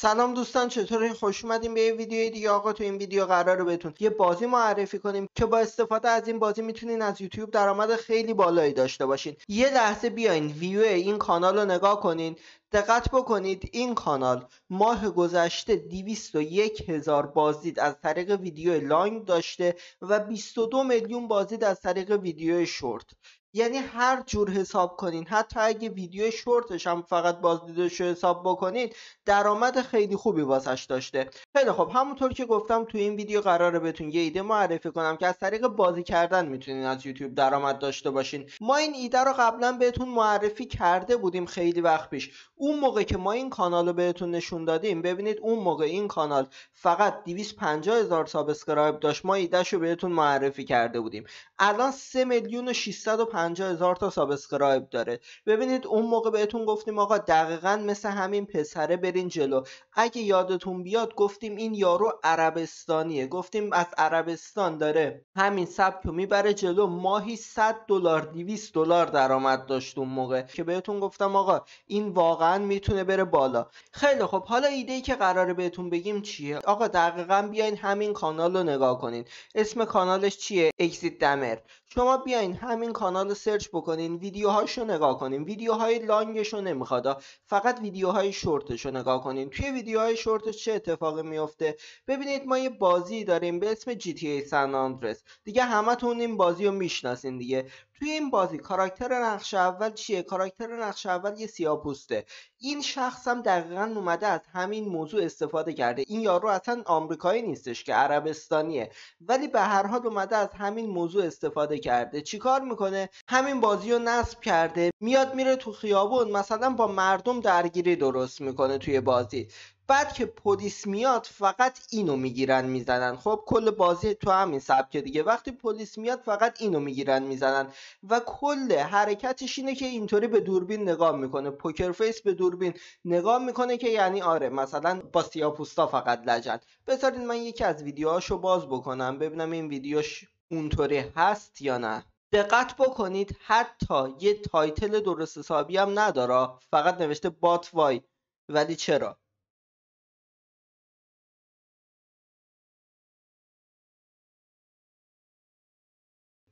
سلام دوستان چطورین خوش اومدیم به یه ویدیو دیگه آقا تو این ویدیو قراره بهتون یه بازی معرفی کنیم که با استفاده از این بازی میتونین از یوتیوب درآمد خیلی بالایی داشته باشین یه لحظه بیاین ویو این کانال رو نگاه کنین دقت بکنید این کانال ماه گذشته 201 هزار بازدید از طریق ویدیو لاین داشته و 22 میلیون بازدید از طریق ویدیو شورت یعنی هر جور حساب کنین حتی اگه ویدیو شورتش هم فقط بازدیدش رو حساب بکنید درآمد خیلی خوبی واسش داشته خیلی خب همونطور که گفتم تو این ویدیو قراره بهتون یه ایده معرفی کنم که از طریق بازی کردن میتونین از یوتیوب درآمد داشته باشین ما این ایده رو قبلا بهتون معرفی کرده بودیم خیلی وقت پیش اون موقع که ما این کانال رو بهتون نشون دادیم ببینید اون موقع این کانال فقط 250 هزار سابسکرایب داشت ما ایدهش رو بهتون معرفی کرده بودیم الان 3 میلیون و 50 هزار تا سابسکرایب داره ببینید اون موقع بهتون گفتیم آقا دقیقا مثل همین پسره برین جلو اگه یادتون بیاد گفتیم این یارو عربستانیه گفتیم از عربستان داره همین سبک میبره جلو ماهی 100 دلار 200 دلار درآمد داشت اون موقع که بهتون گفتم آقا این واقعا میتونه بره بالا خیلی خب حالا ایده ای که قراره بهتون بگیم چیه آقا دقیقا بیاین همین کانال رو نگاه کنین اسم کانالش چیه اگزیت دمر شما بیاین همین کانال سرچ بکنین ویدیوهاش رو نگاه کنین ویدیوهای لانگش رو نمیخواد فقط ویدیوهای شورتش رو نگاه کنین توی ویدیوهای شورتش چه اتفاقی میفته ببینید ما یه بازی داریم به اسم GTA San Andreas دیگه همتون این بازی رو میشناسین دیگه توی این بازی کاراکتر نقش اول چیه کاراکتر نقش اول یه پوسته این شخص هم دقیقا اومده از همین موضوع استفاده کرده این یارو اصلا آمریکایی نیستش که عربستانیه ولی به هر حال اومده از همین موضوع استفاده کرده چیکار میکنه همین بازی رو نصب کرده میاد میره تو خیابون مثلا با مردم درگیری درست میکنه توی بازی بعد که پلیس میاد فقط اینو میگیرن میزنن خب کل بازی تو همین سبکه دیگه وقتی پلیس میاد فقط اینو میگیرن میزنن و کل حرکتش اینه که اینطوری به دوربین نگاه میکنه پوکر فیس به دوربین نگاه میکنه که یعنی آره مثلا با سیاپوستا فقط لجن بذارین من یکی از ویدیوهاشو باز بکنم ببینم این ویدیوش اونطوری هست یا نه دقت بکنید حتی یه تایتل درست حسابی هم نداره فقط نوشته بات وای ولی چرا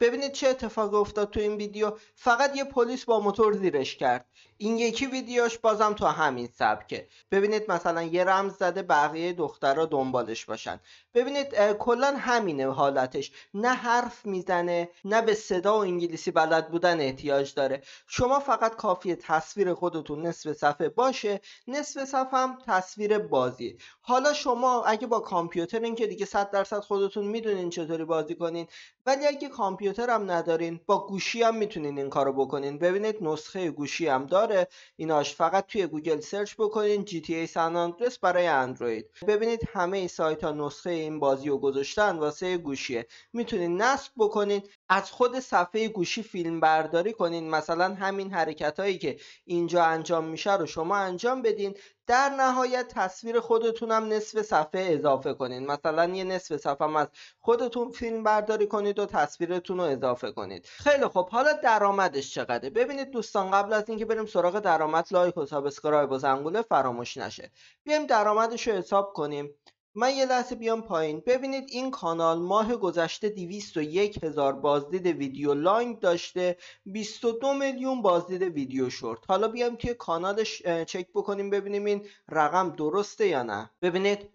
ببینید چه اتفاق افتاد تو این ویدیو فقط یه پلیس با موتور زیرش کرد این یکی ویدیوش بازم تو همین سبکه ببینید مثلا یه رمز زده بقیه دخترها دنبالش باشن ببینید کلا همینه حالتش نه حرف میزنه نه به صدا و انگلیسی بلد بودن احتیاج داره شما فقط کافیه تصویر خودتون نصف صفحه باشه نصف صفحه هم تصویر بازی حالا شما اگه با کامپیوتر این که دیگه 100 درصد خودتون میدونین چطوری بازی کنین ولی اگه کامپیوتر هم ندارین با گوشی هم میتونین این کارو بکنین ببینید نسخه گوشی هم داره ایناش فقط توی گوگل سرچ بکنین GTA San Andreas برای اندروید ببینید همه ای سایت ها نسخه این بازی رو گذاشتن واسه گوشیه میتونین نصب بکنین از خود صفحه گوشی فیلم برداری کنین مثلا همین حرکت که اینجا انجام میشه رو شما انجام بدین در نهایت تصویر خودتونم نصف صفحه اضافه کنید مثلا یه نصف صفحه هم از خودتون فیلم برداری کنید و تصویرتون رو اضافه کنید خیلی خب حالا درآمدش چقدره ببینید دوستان قبل از اینکه بریم سراغ درآمد لایک و سابسکرایب و زنگوله فراموش نشه بیایم درآمدش رو حساب کنیم من یه لحظه بیام پایین ببینید این کانال ماه گذشته 201 هزار بازدید ویدیو لاین داشته 22 میلیون بازدید ویدیو شورت حالا بیام توی کانالش چک بکنیم ببینیم این رقم درسته یا نه ببینید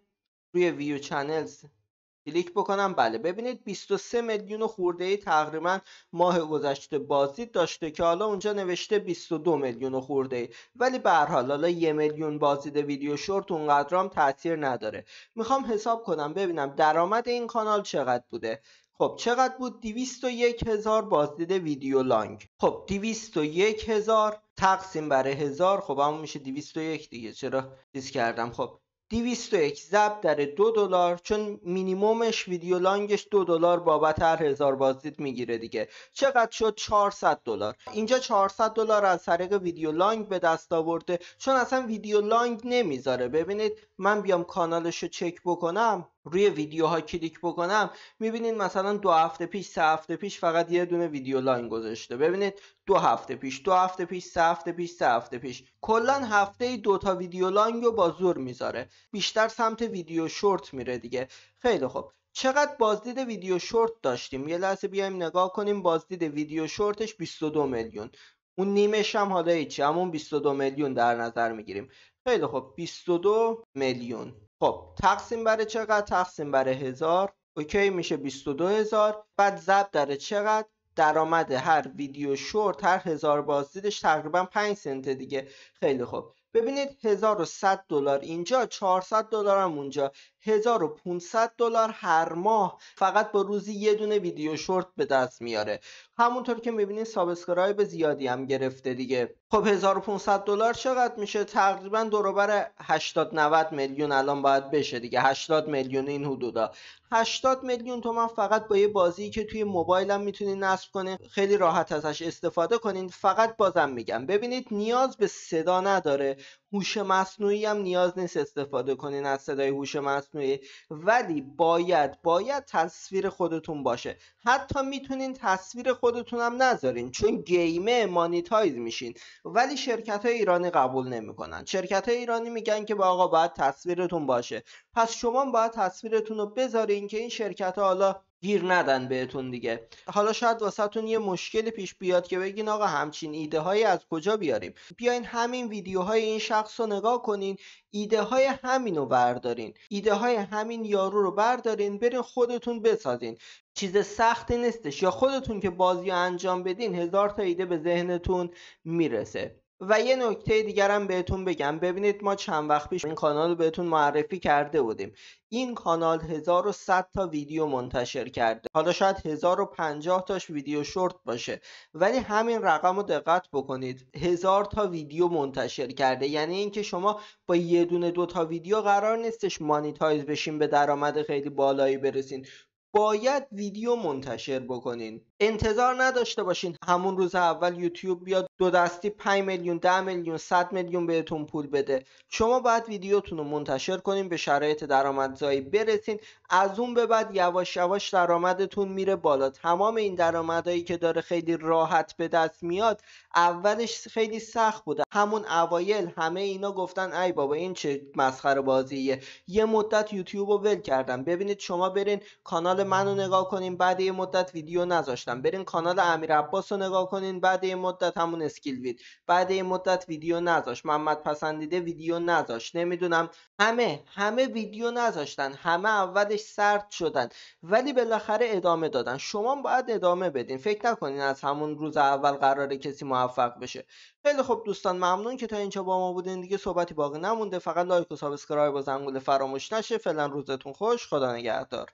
روی ویو چنلز کلیک بکنم بله ببینید 23 میلیون خورده ای تقریبا ماه گذشته بازدید داشته که حالا اونجا نوشته 22 میلیون خورده ای ولی به حال حالا یه میلیون بازدید ویدیو شورت اونقدرام تاثیر نداره میخوام حساب کنم ببینم درآمد این کانال چقدر بوده خب چقدر بود 201 هزار بازدید ویدیو لانگ خب 201 هزار تقسیم برای هزار خب همون میشه 201 دیگه چرا دیز کردم خب 201 زب در دو دلار چون مینیمومش ویدیو لانگش دو دلار بابت هر هزار بازدید میگیره دیگه چقدر شد 400 دلار اینجا 400 دلار از طریق ویدیو لانگ به دست آورده چون اصلا ویدیو لانگ نمیذاره ببینید من بیام کانالش رو چک بکنم روی ویدیوها کلیک بکنم میبینید مثلا دو هفته پیش سه هفته پیش فقط یه دونه ویدیو لاین گذاشته ببینید دو هفته پیش دو هفته پیش سه هفته پیش سه هفته پیش کلا هفته دو تا ویدیو لاین رو با زور میذاره بیشتر سمت ویدیو شورت میره دیگه خیلی خوب چقدر بازدید ویدیو شورت داشتیم یه لحظه بیایم نگاه کنیم بازدید ویدیو شورتش 22 میلیون اون نیمش هم حالا هیچی همون 22 میلیون در نظر میگیریم خیلی خب 22 میلیون خب تقسیم بر چقدر تقسیم بر هزار اوکی میشه 22 هزار بعد ضرب داره چقدر درآمد هر ویدیو شورت هر هزار بازدیدش تقریبا 5 سنت دیگه خیلی خوب ببینید 1100 دلار اینجا 400 دلار هم اونجا 1500 دلار هر ماه فقط با روزی یه دونه ویدیو شورت به دست میاره همونطور که میبینید سابسکرایب زیادی هم گرفته دیگه خب 1500 دلار چقدر میشه تقریبا دوربر 80 90 میلیون الان باید بشه دیگه 80 میلیون این حدودا 80 میلیون تومان فقط با یه بازی که توی موبایلم میتونید نصب کنه خیلی راحت ازش استفاده کنین فقط بازم میگم ببینید نیاز به صدا نداره هوش مصنوعی هم نیاز نیست استفاده کنین از صدای هوش مصنوعی ولی باید باید تصویر خودتون باشه حتی میتونین تصویر خودتون هم نذارین چون گیمه مانیتایز میشین ولی شرکت های ایرانی قبول نمیکنن شرکت های ایرانی میگن که با آقا باید تصویرتون باشه پس شما باید تصویرتون رو بذارین که این شرکت ها حالا گیر ندن بهتون دیگه حالا شاید واسهتون یه مشکل پیش بیاد که بگین آقا همچین ایده های از کجا بیاریم بیاین همین ویدیوهای این شخص رو نگاه کنین ایده های همین رو بردارین ایده های همین یارو رو بردارین برین خودتون بسازین چیز سختی نیستش یا خودتون که بازی انجام بدین هزار تا ایده به ذهنتون میرسه و یه نکته دیگرم بهتون بگم ببینید ما چند وقت پیش این کانال رو بهتون معرفی کرده بودیم این کانال 1100 تا ویدیو منتشر کرده حالا شاید 1050 تاش ویدیو شورت باشه ولی همین رقم رو دقت بکنید 1000 تا ویدیو منتشر کرده یعنی اینکه شما با یه دونه دو تا ویدیو قرار نیستش مانیتایز بشین به درآمد خیلی بالایی برسین باید ویدیو منتشر بکنین انتظار نداشته باشین همون روز اول یوتیوب بیاد دو دستی 5 میلیون 10 میلیون صد میلیون بهتون پول بده شما باید ویدیوتون رو منتشر کنین به شرایط درآمدزایی برسین از اون به بعد یواش یواش درآمدتون میره بالا تمام این درآمدهایی که داره خیلی راحت به دست میاد اولش خیلی سخت بوده همون اوایل همه اینا گفتن ای بابا این چه مسخره بازیه یه مدت یوتیوب رو ول کردم ببینید شما برین کانال منو نگاه کنین بعد یه مدت ویدیو نذاشتم برین کانال امیر عباس رو نگاه کنین بعد یه مدت همون اسکیل بعد این مدت ویدیو نذاشت محمد پسندیده ویدیو نذاشت نمیدونم همه همه ویدیو نذاشتن همه اولش سرد شدن ولی بالاخره ادامه دادن شما باید ادامه بدین فکر نکنین از همون روز اول قراره کسی موفق بشه خیلی خب دوستان ممنون که تا اینجا با ما بودین دیگه صحبتی باقی نمونده فقط لایک و سابسکرایب و زنگوله فراموش نشه فعلا روزتون خوش خدا نگهدار